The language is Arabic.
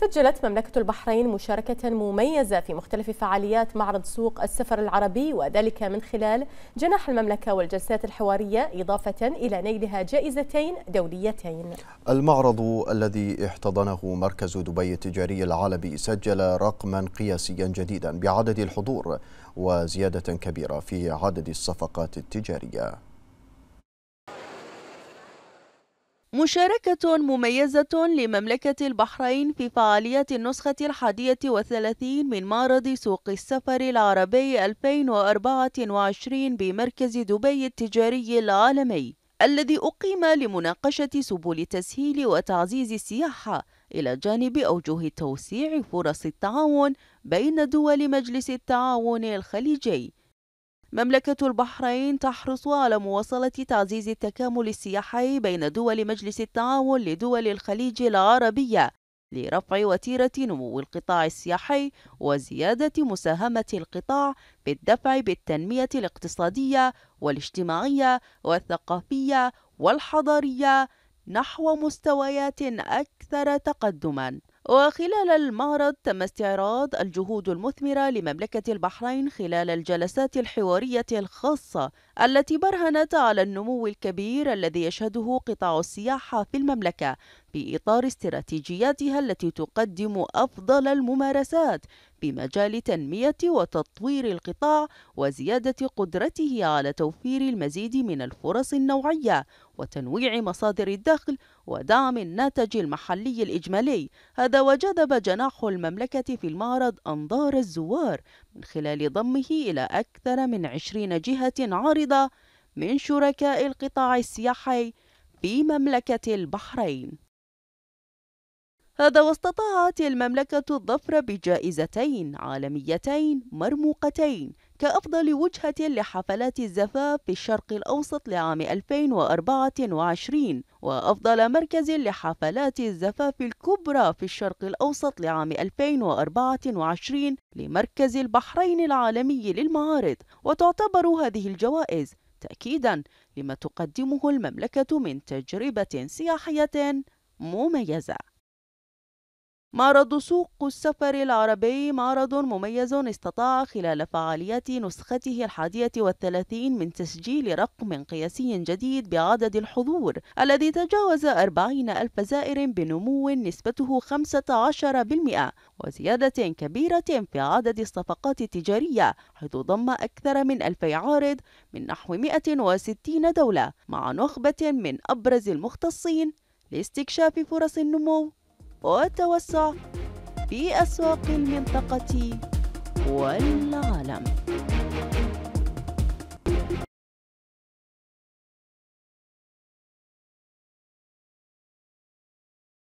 سجلت مملكة البحرين مشاركة مميزة في مختلف فعاليات معرض سوق السفر العربي وذلك من خلال جناح المملكة والجلسات الحوارية إضافة إلى نيلها جائزتين دوليتين المعرض الذي احتضنه مركز دبي التجاري العالمي سجل رقما قياسيا جديدا بعدد الحضور وزيادة كبيرة في عدد الصفقات التجارية مشاركة مميزة لمملكة البحرين في فعالية النسخة الحادية والثلاثين من معرض سوق السفر العربي 2024 بمركز دبي التجاري العالمي الذي أقيم لمناقشة سبل تسهيل وتعزيز السياحة إلى جانب أوجه توسيع فرص التعاون بين دول مجلس التعاون الخليجي مملكة البحرين تحرص على مواصلة تعزيز التكامل السياحي بين دول مجلس التعاون لدول الخليج العربية لرفع وتيرة نمو القطاع السياحي وزيادة مساهمة القطاع بالدفع بالتنمية الاقتصادية والاجتماعية والثقافية والحضارية نحو مستويات أكثر تقدماً وخلال المعرض تم استعراض الجهود المثمرة لمملكة البحرين خلال الجلسات الحوارية الخاصة التي برهنت على النمو الكبير الذي يشهده قطاع السياحة في المملكة بإطار استراتيجياتها التي تقدم أفضل الممارسات بمجال تنمية وتطوير القطاع وزيادة قدرته على توفير المزيد من الفرص النوعية وتنويع مصادر الدخل ودعم الناتج المحلي الإجمالي هذا وجذب جناح المملكة في المعرض أنظار الزوار من خلال ضمه إلى أكثر من عشرين جهة عارضة من شركاء القطاع السياحي في مملكة البحرين هذا واستطاعت المملكة الظفر بجائزتين عالميتين مرموقتين كأفضل وجهة لحفلات الزفاف في الشرق الأوسط لعام 2024 وأفضل مركز لحفلات الزفاف الكبرى في الشرق الأوسط لعام 2024 لمركز البحرين العالمي للمعارض وتعتبر هذه الجوائز تأكيدا لما تقدمه المملكة من تجربة سياحية مميزة معرض سوق السفر العربي معرض مميز استطاع خلال فعاليات نسخته الحادية والثلاثين من تسجيل رقم قياسي جديد بعدد الحضور الذي تجاوز أربعين ألف زائر بنمو نسبته 15% وزيادة كبيرة في عدد الصفقات التجارية حيث ضم أكثر من ألف عارض من نحو 160 دولة مع نخبة من أبرز المختصين لاستكشاف فرص النمو والتوسع في أسواق المنطقة والعالم